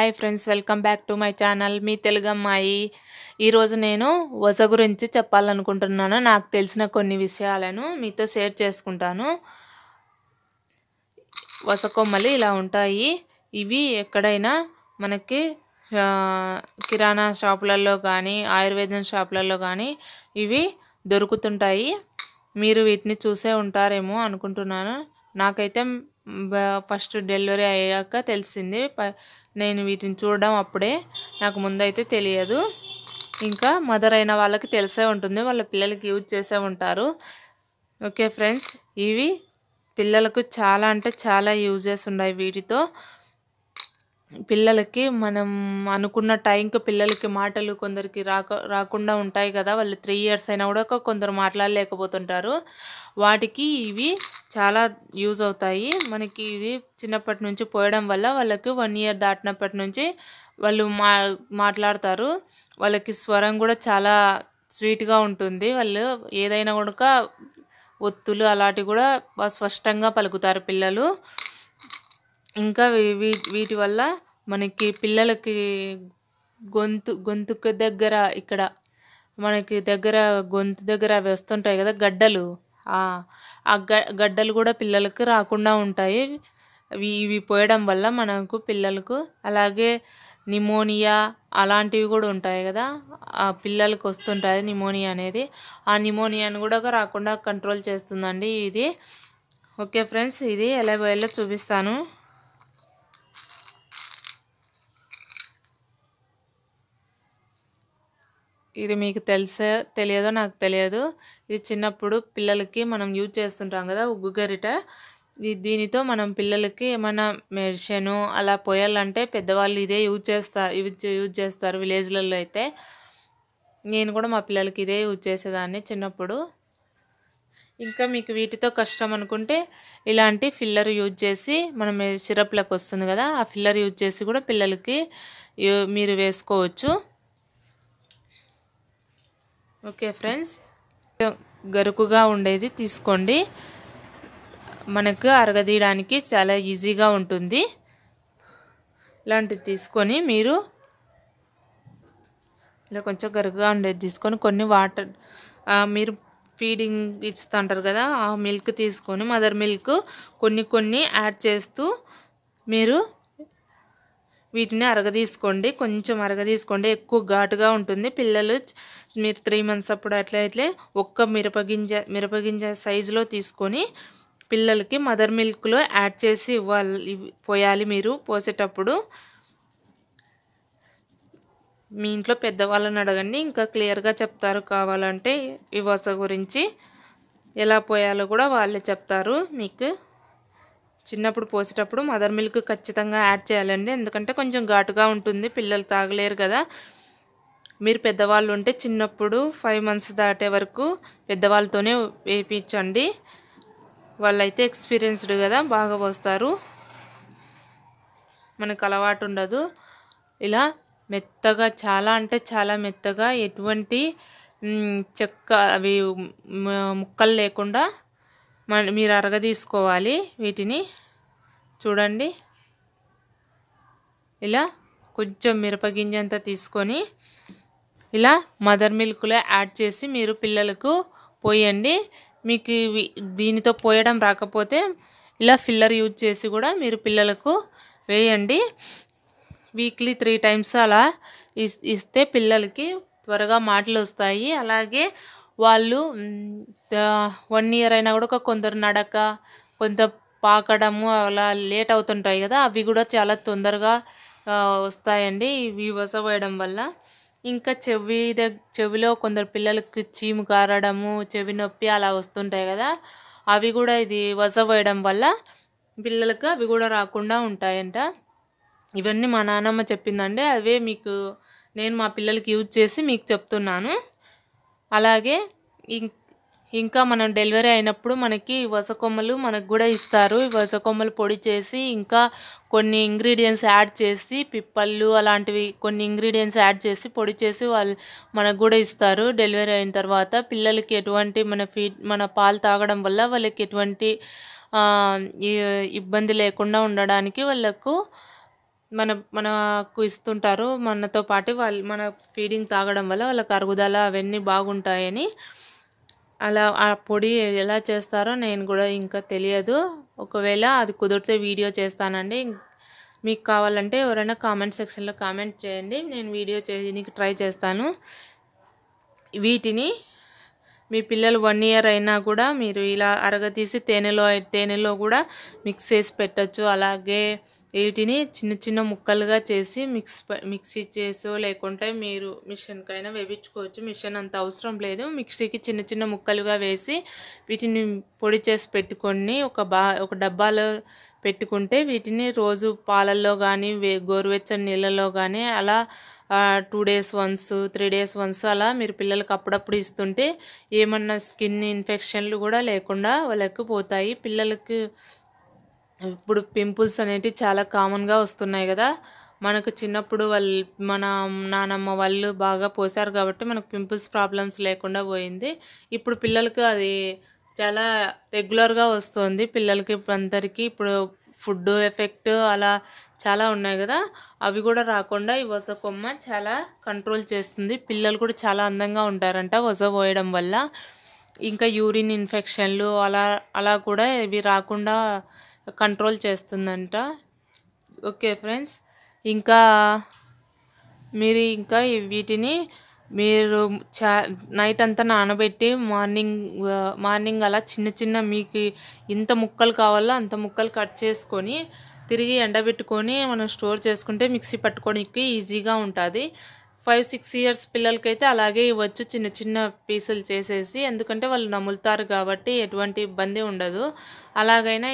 hi friends welcome back to my channel మీ తెలుగు అమ్మాయి ఈరోజు నేను వస గురించి చెప్పాలనుకుంటున్నాను నాకు తెలిసిన కొన్ని విషయాలను మీతో షేర్ చేసుకుంటాను వస కొమ్మలు ఇలా ఉంటాయి ఇవి ఎక్కడైనా మనకి కిరాణా షాపులలో కానీ ఆయుర్వేదం షాపులలో కానీ ఇవి దొరుకుతుంటాయి మీరు వీటిని చూసే ఉంటారేమో అనుకుంటున్నాను నాకైతే ఫస్ట్ డెలివరీ అయ్యాక తెలిసింది నేను వీటిని చూడడం అప్పుడే నాకు ముందైతే తెలియదు ఇంకా మదర్ అయిన వాళ్ళకి తెలిసే ఉంటుంది వాళ్ళ పిల్లలకి యూజ్ చేసే ఉంటారు ఓకే ఫ్రెండ్స్ ఇవి పిల్లలకు చాలా అంటే చాలా యూజెస్ ఉన్నాయి వీటితో పిల్లలకి మనం అనుకున్న టైంకి పిల్లలకి మాటలు కొందరికి రాక రాకుండా ఉంటాయి కదా వాళ్ళు త్రీ ఇయర్స్ అయినా కూడా కొందరు మాట్లాడలేకపోతుంటారు వాటికి ఇవి చాలా యూజ్ అవుతాయి మనకి ఇవి చిన్నప్పటి నుంచి పోయడం వల్ల వాళ్ళకి వన్ ఇయర్ దాటినప్పటి నుంచి వాళ్ళు మా మాట్లాడతారు వాళ్ళకి స్వరం కూడా చాలా స్వీట్గా ఉంటుంది వాళ్ళు ఏదైనా కూడా ఒత్తులు అలాంటివి కూడా స్పష్టంగా పలుకుతారు పిల్లలు ఇంకా వీటి వల్ల మనకి పిల్లలకి గొంతు గొంతుకు దగ్గర ఇక్కడ మనకి దగ్గర గొంతు దగ్గర అవి వస్తుంటాయి కదా గడ్డలు ఆ గడ్డలు కూడా పిల్లలకు రాకుండా ఉంటాయి ఇవి ఇవి పోయడం వల్ల మనకు పిల్లలకు అలాగే నిమోనియా అలాంటివి కూడా ఉంటాయి కదా ఆ పిల్లలకు వస్తుంటుంది నిమోనియా అనేది ఆ నిమోనియాను కూడా రాకుండా కంట్రోల్ చేస్తుందండి ఇది ఓకే ఫ్రెండ్స్ ఇది ఎలా ఎలా చూపిస్తాను ఇది మీకు తెలిసే తెలియదో నాకు తెలియదు ఇది చిన్నప్పుడు పిల్లలకి మనం యూజ్ చేస్తుంటాం కదా ఉగ్గు గరిట దీనితో మనం పిల్లలకి ఏమైనా మెడిషను అలా పోయాలంటే పెద్దవాళ్ళు ఇదే యూజ్ చేస్తారు యూజ్ చేస్తారు విలేజ్లలో అయితే నేను కూడా మా పిల్లలకి ఇదే యూజ్ చేసేదాన్ని చిన్నప్పుడు ఇంకా మీకు వీటితో కష్టం అనుకుంటే ఇలాంటి ఫిల్లర్ యూజ్ చేసి మనం సిరప్లకు వస్తుంది కదా ఆ ఫిల్లర్ యూజ్ చేసి కూడా పిల్లలకి మీరు వేసుకోవచ్చు ఓకే ఫ్రెండ్స్ గరుకుగా ఉండేది తీసుకోండి మనకు అరగదీయడానికి చాలా ఈజీగా ఉంటుంది ఇలాంటివి తీసుకొని మీరు ఇలా కొంచెం గరుకుగా ఉండేది తీసుకొని కొన్ని వాటర్ మీరు ఫీడింగ్ ఇస్తుంటారు కదా ఆ మిల్క్ తీసుకొని మదర్ మిల్క్ కొన్ని కొన్ని యాడ్ చేస్తూ మీరు వీటిని అరగదీసుకోండి కొంచెం అరగదీసుకోండి ఎక్కువ ఘాటుగా ఉంటుంది పిల్లలు మీరు త్రీ మంత్స్ అప్పుడు అట్లా అయితే ఒక్క మిరపగింజ మిరపగింజ సైజులో తీసుకొని పిల్లలకి మదర్ మిల్క్లో యాడ్ చేసి ఇవ్వాలి పోయాలి మీరు పోసేటప్పుడు మీ ఇంట్లో పెద్దవాళ్ళని అడగండి ఇంకా క్లియర్గా చెప్తారు కావాలంటే ఈ వస గురించి ఎలా పోయాలో కూడా వాళ్ళే చెప్తారు మీకు చిన్నప్పుడు పోసేటప్పుడు మదర్ మిల్క్ ఖచ్చితంగా యాడ్ చేయాలండి ఎందుకంటే కొంచెం ఘాటుగా ఉంటుంది పిల్లలు తాగలేరు కదా మీరు పెద్దవాళ్ళు ఉంటే చిన్నప్పుడు ఫైవ్ మంత్స్ దాటే వరకు పెద్దవాళ్ళతోనే వేపించండి వాళ్ళైతే ఎక్స్పీరియన్స్డ్ కదా బాగా పోస్తారు మనకు అలవాటు ఉండదు ఇలా మెత్తగా చాలా అంటే చాలా మెత్తగా ఎటువంటి చెక్క అవి ముక్కలు లేకుండా మన మీరు అరగదీసుకోవాలి వీటిని చూడండి ఇలా కొంచెం మిరపగింజంతా తీసుకొని ఇలా మదర్ మిల్క్లో యాడ్ చేసి మీరు పిల్లలకు పోయండి మీకు దీనితో పోయడం రాకపోతే ఇలా ఫిల్లర్ యూజ్ చేసి కూడా మీరు పిల్లలకు వేయండి వీక్లీ త్రీ టైమ్స్ అలా ఇస్తే పిల్లలకి త్వరగా మాటలు వస్తాయి అలాగే వాళ్ళు వన్ ఇయర్ అయినా కూడా కొందరు నడక కొంత పాకడము అలా లేట్ అవుతుంటాయి కదా అవి కూడా చాలా తొందరగా వస్తాయండి ఇవి వస పోయడం వల్ల ఇంకా చెవి చెవిలో కొందరు పిల్లలకు చీము కారడము చెవి నొప్పి అలా వస్తుంటాయి కదా అవి కూడా ఇది వస పోయడం వల్ల పిల్లలకు అవి కూడా రాకుండా ఉంటాయంట ఇవన్నీ మా నాన్నమ్మ చెప్పిందండి అవే మీకు నేను మా పిల్లలకి యూజ్ చేసి మీకు చెప్తున్నాను అలాగే ఇంకా మనం డెలివరీ అయినప్పుడు మనకి వస కొమ్మలు మనకు కూడా ఇస్తారు ఈ వస కొమ్మలు పొడి చేసి ఇంకా కొన్ని ఇంగ్రీడియంట్స్ యాడ్ చేసి పిప్పళ్ళు అలాంటివి కొన్ని ఇంగ్రీడియంట్స్ యాడ్ చేసి పొడి చేసి వాళ్ళు మనకు కూడా ఇస్తారు డెలివరీ అయిన తర్వాత పిల్లలకి ఎటువంటి మన ఫీడ్ మన పాలు తాగడం వల్ల వాళ్ళకి ఎటువంటి ఇబ్బంది లేకుండా ఉండడానికి వాళ్ళకు మన మనకు ఇస్తుంటారు మనతో పాటు వాళ్ళు మన ఫీడింగ్ తాగడం వల్ల వాళ్ళకి అరుగుదల అవన్నీ బాగుంటాయని అలా ఆ పొడి ఎలా చేస్తారో నేను కూడా ఇంకా తెలియదు ఒకవేళ అది కుదిరితే వీడియో చేస్తానండి మీకు కావాలంటే ఎవరైనా కామెంట్ సెక్షన్లో కామెంట్ చేయండి నేను వీడియో చేయడానికి ట్రై చేస్తాను వీటిని మీ పిల్లలు వన్ ఇయర్ అయినా కూడా మీరు ఇలా అరగతీసి తేనెలో తేనెలో కూడా మిక్స్ చేసి పెట్టచ్చు అలాగే వీటిని చిన్న చిన్న ముక్కలుగా చేసి మిక్స్ మిక్సీ చేసో లేకుంటే మీరు మిషన్కైనా వేయించుకోవచ్చు మిషన్ అంత అవసరం లేదు మిక్సీకి చిన్న చిన్న ముక్కలుగా వేసి వీటిని పొడి చేసి పెట్టుకొని ఒక బా ఒక డబ్బాలో పెట్టుకుంటే వీటిని రోజు పాలల్లో కానీ వే గోరువెచ్చని నీళ్ళలో కానీ అలా two days once three days once అలా మీరు పిల్లలకు అప్పుడప్పుడు ఇస్తుంటే ఏమన్నా స్కిన్ ఇన్ఫెక్షన్లు కూడా లేకుండా వాళ్ళకు పోతాయి పిల్లలకి ఇప్పుడు పింపుల్స్ అనేటివి చాలా కామన్గా వస్తున్నాయి కదా మనకు చిన్నప్పుడు వాళ్ళు మన నానమ్మ వాళ్ళు బాగా పోసారు కాబట్టి మనకు పింపుల్స్ ప్రాబ్లమ్స్ లేకుండా పోయింది ఇప్పుడు పిల్లలకు అది చాలా రెగ్యులర్గా వస్తుంది పిల్లలకి అందరికీ ఇప్పుడు ఫుడ్ ఎఫెక్ట్ అలా చాలా ఉన్నాయి కదా అవి కూడా రాకుండా ఈ వస కొమ్మ చాలా కంట్రోల్ చేస్తుంది పిల్లలు కూడా చాలా అందంగా ఉంటారంట వస పోయడం వల్ల ఇంకా యూరిన్ ఇన్ఫెక్షన్లు అలా అలా కూడా ఇవి రాకుండా కంట్రోల్ చేస్తుందంట ఓకే ఫ్రెండ్స్ ఇంకా మీరు ఇంకా వీటిని మీరు చా నైట్ అంతా నానబెట్టి మార్నింగ్ మార్నింగ్ అలా చిన్న చిన్న మీకు ఇంత ముక్కలు కావాలో అంత ముక్కలు కట్ చేసుకొని తిరిగి ఎండబెట్టుకొని మనం స్టోర్ చేసుకుంటే మిక్సీ పట్టుకోవడానికి ఈజీగా ఉంటుంది ఫైవ్ సిక్స్ ఇయర్స్ పిల్లలకైతే అలాగే ఇవ్వచ్చు చిన్న చిన్న పీసులు చేసేసి ఎందుకంటే వాళ్ళు నములుతారు కాబట్టి ఎటువంటి ఇబ్బంది ఉండదు అలాగైనా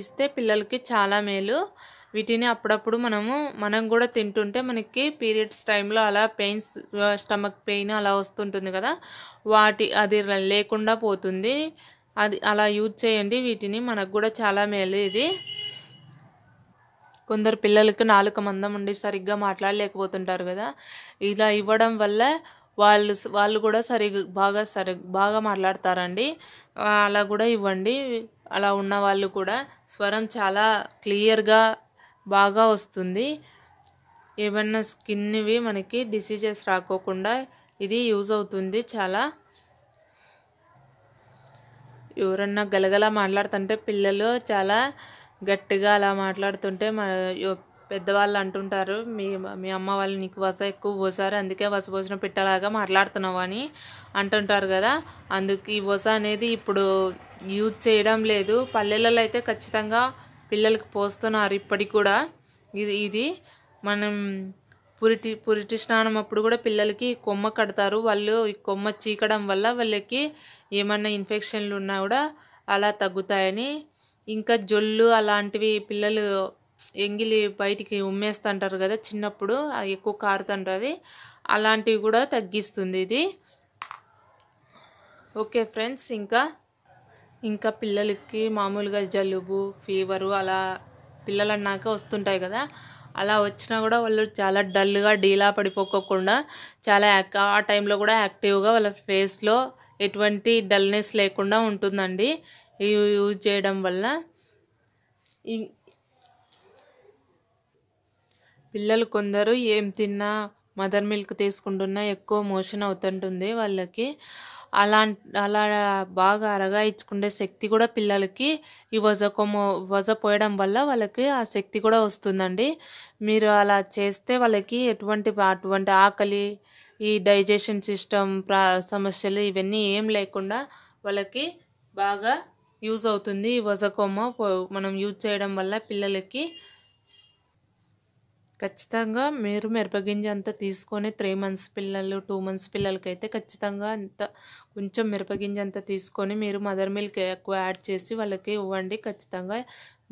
ఇస్తే పిల్లలకి చాలా మేలు వీటిని అప్పుడప్పుడు మనము మనం కూడా తింటుంటే మనకి పీరియడ్స్ టైంలో అలా పెయిన్స్ స్టమక్ పెయిన్ అలా వస్తుంటుంది కదా వాటి అది లేకుండా పోతుంది అది అలా యూజ్ చేయండి వీటిని మనకు కూడా చాలా మేలు ఇది కొందరు పిల్లలకు నాలుక మందం ఉండి సరిగ్గా మాట్లాడలేకపోతుంటారు కదా ఇలా ఇవ్వడం వల్ల వాళ్ళు వాళ్ళు కూడా సరి బాగా సరి బాగా మాట్లాడతారండి అలా కూడా ఇవ్వండి అలా ఉన్న వాళ్ళు కూడా స్వరం చాలా క్లియర్గా బాగా వస్తుంది ఏమన్నా స్కిన్వి మనకి డిసీజెస్ రాకోకుండా ఇది యూజ్ అవుతుంది చాలా ఎవరన్నా గలగల మాట్లాడుతుంటే పిల్లలు చాలా గట్టిగా అలా మాట్లాడుతుంటే మా పెద్దవాళ్ళు అంటుంటారు మీ మీ అమ్మ వాళ్ళు నీకు వస ఎక్కువ పోసారు అందుకే వస పోసిన పిట్టలాగా మాట్లాడుతున్నావు అని అంటుంటారు కదా అందుకు ఈ వస అనేది ఇప్పుడు యూజ్ చేయడం లేదు పల్లెలలో అయితే ఖచ్చితంగా పిల్లలకు పోస్తున్నారు ఇప్పటికి కూడా ఇది ఇది మనం పురిటి పురిటి స్నానం అప్పుడు కూడా పిల్లలకి కొమ్మ కడతారు వాళ్ళు ఈ కొమ్మ చీకడం వల్ల వాళ్ళకి ఏమన్నా ఇన్ఫెక్షన్లు ఉన్నా కూడా అలా తగ్గుతాయని ఇంకా జొల్లు అలాంటివి పిల్లలు ఎంగిలి బయటికి ఉమ్మేస్తుంటారు కదా చిన్నప్పుడు ఎక్కువ కారుతుంటుంది అలాంటివి కూడా తగ్గిస్తుంది ఇది ఓకే ఫ్రెండ్స్ ఇంకా ఇంకా పిల్లలకి మామూలుగా జలుబు ఫీవరు అలా పిల్లలు అన్నాక వస్తుంటాయి కదా అలా వచ్చినా కూడా వాళ్ళు చాలా డల్గా డీలా పడిపోకోకుండా చాలా ఆ టైంలో కూడా యాక్టివ్గా వాళ్ళ ఫేస్లో ఎటువంటి డల్నెస్ లేకుండా ఉంటుందండి యూజ్ చేయడం వల్ల పిల్లలు కొందరు ఏం తిన్నా మదర్ మిల్క్ తీసుకుంటున్నా ఎక్కువ మోషన్ అవుతుంటుంది వాళ్ళకి అలా అలా బాగా అరగాయించుకునే శక్తి కూడా పిల్లలకి ఈ వజకొమ్మ వజ పోయడం వల్ల వాళ్ళకి ఆ శక్తి కూడా వస్తుందండి మీరు అలా చేస్తే వాళ్ళకి ఎటువంటి అటువంటి ఆకలి ఈ డైజెషన్ సిస్టమ్ సమస్యలు ఇవన్నీ ఏం లేకుండా వాళ్ళకి బాగా యూజ్ అవుతుంది ఈ వజకొమ్మ మనం యూజ్ చేయడం వల్ల పిల్లలకి ఖచ్చితంగా మీరు మిరపగింజ అంతా తీసుకొని త్రీ మంత్స్ పిల్లలు టూ మంత్స్ పిల్లలకైతే ఖచ్చితంగా అంత కొంచెం మిరపగింజ అంతా తీసుకొని మీరు మదర్ మిల్క్ ఎక్కువ యాడ్ చేసి వాళ్ళకి ఇవ్వండి ఖచ్చితంగా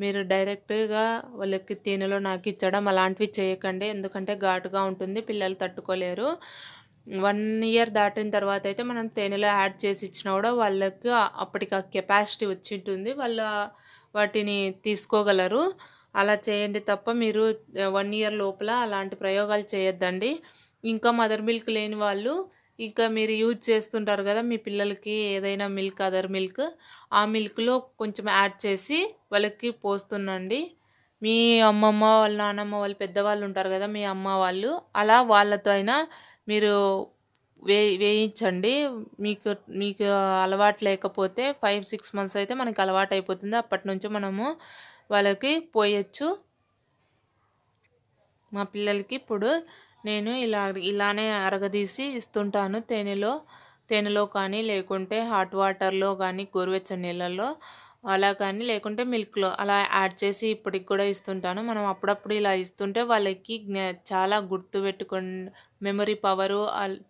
మీరు డైరెక్ట్గా వాళ్ళకి తేనెలో నాకు ఇచ్చడం అలాంటివి చేయకండి ఎందుకంటే ఘాటుగా ఉంటుంది పిల్లలు తట్టుకోలేరు వన్ ఇయర్ దాటిన తర్వాత అయితే మనం తేనెలో యాడ్ చేసి ఇచ్చినా కూడా వాళ్ళకి అప్పటికి ఆ కెపాసిటీ వచ్చి ఉంటుంది వాళ్ళ వాటిని తీసుకోగలరు అలా చేయండి తప్ప మీరు వన్ ఇయర్ లోపల అలాంటి ప్రయోగాలు చేయొద్దండి ఇంకా మదర్ మిల్క్ లేని వాళ్ళు ఇంకా మీరు యూజ్ చేస్తుంటారు కదా మీ పిల్లలకి ఏదైనా మిల్క్ అదర్ మిల్క్ ఆ మిల్క్లో కొంచెం యాడ్ చేసి వాళ్ళకి పోస్తుండండి మీ అమ్మమ్మ వాళ్ళ నానమ్మ వాళ్ళు పెద్దవాళ్ళు ఉంటారు కదా మీ అమ్మ వాళ్ళు అలా వాళ్ళతో అయినా మీరు వే వేయించండి మీకు మీకు అలవాటు లేకపోతే ఫైవ్ సిక్స్ మంత్స్ అయితే మనకి అలవాటు అయిపోతుంది అప్పటి నుంచి మనము వాళ్ళకి పోయొచ్చు మా పిల్లలకి ఇప్పుడు నేను ఇలా ఇలానే అరగదీసి ఇస్తుంటాను తేనెలో తేనెలో కానీ లేకుంటే హాట్ వాటర్లో కానీ గోరువెచ్చని నీళ్ళల్లో అలా కానీ లేకుంటే మిల్క్లో అలా యాడ్ చేసి ఇప్పటికి కూడా ఇస్తుంటాను మనం అప్పుడప్పుడు ఇలా ఇస్తుంటే వాళ్ళకి చాలా గుర్తు పెట్టుకు మెమరీ పవరు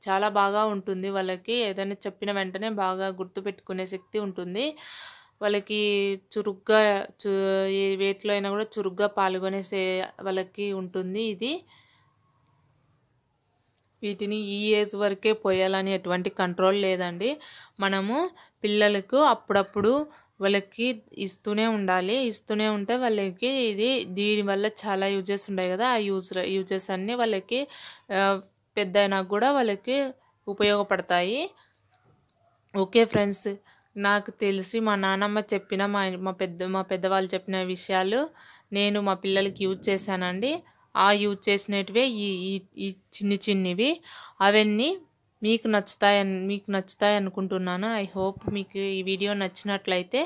చాలా బాగా ఉంటుంది వాళ్ళకి ఏదైనా చెప్పిన వెంటనే బాగా గుర్తు పెట్టుకునే శక్తి ఉంటుంది వాళ్ళకి చురుగ్గా చు వేటిలో అయినా కూడా చురుగ్గా పాల్గొనేసే వాళ్ళకి ఉంటుంది ఇది వీటిని ఈ ఏజ్ వరకే పోయాలని ఎటువంటి కంట్రోల్ లేదండి మనము పిల్లలకు అప్పుడప్పుడు వాళ్ళకి ఇస్తూనే ఉండాలి ఇస్తూనే ఉంటే వాళ్ళకి ఇది దీనివల్ల చాలా యూజెస్ ఉన్నాయి కదా ఆ యూజ్ యూజెస్ అన్నీ వాళ్ళకి పెద్ద అయినా కూడా వాళ్ళకి ఉపయోగపడతాయి ఓకే ఫ్రెండ్స్ నాకు తెలిసి మా నాన్నమ్మ చెప్పిన మా మా పెద్ద మా పెద్దవాళ్ళు చెప్పిన విషయాలు నేను మా పిల్లలకి యూజ్ చేశానండి ఆ యూజ్ చేసినటివే ఈ ఈ చిన్ని చిన్నివి అవన్నీ మీకు నచ్చుతాయని మీకు నచ్చుతాయి అనుకుంటున్నాను ఐ హోప్ మీకు ఈ వీడియో నచ్చినట్లయితే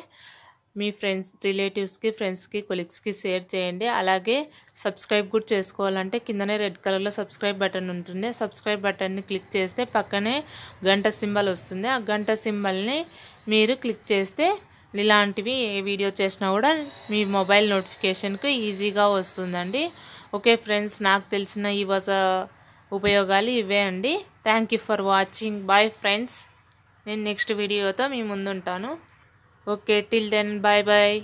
మీ ఫ్రెండ్స్ రిలేటివ్స్కి ఫ్రెండ్స్కి కొలీగ్స్కి షేర్ చేయండి అలాగే సబ్స్క్రైబ్ కూడా చేసుకోవాలంటే కిందనే రెడ్ కలర్లో సబ్స్క్రైబ్ బటన్ ఉంటుంది సబ్స్క్రైబ్ బటన్ని క్లిక్ చేస్తే పక్కనే గంట సింబల్ వస్తుంది ఆ గంట సింబల్ని మీరు క్లిక్ చేస్తే ఇలాంటివి ఏ వీడియో చేసినా కూడా మీ మొబైల్ నోటిఫికేషన్కు ఈజీగా వస్తుందండి ఓకే ఫ్రెండ్స్ నాకు తెలిసిన ఈ వాజ్ ఉపయోగాలు ఇవే అండి thank you for watching bye friends నేను నెక్స్ట్ వీడియోతో మీ ముందుంటాను okay till then bye bye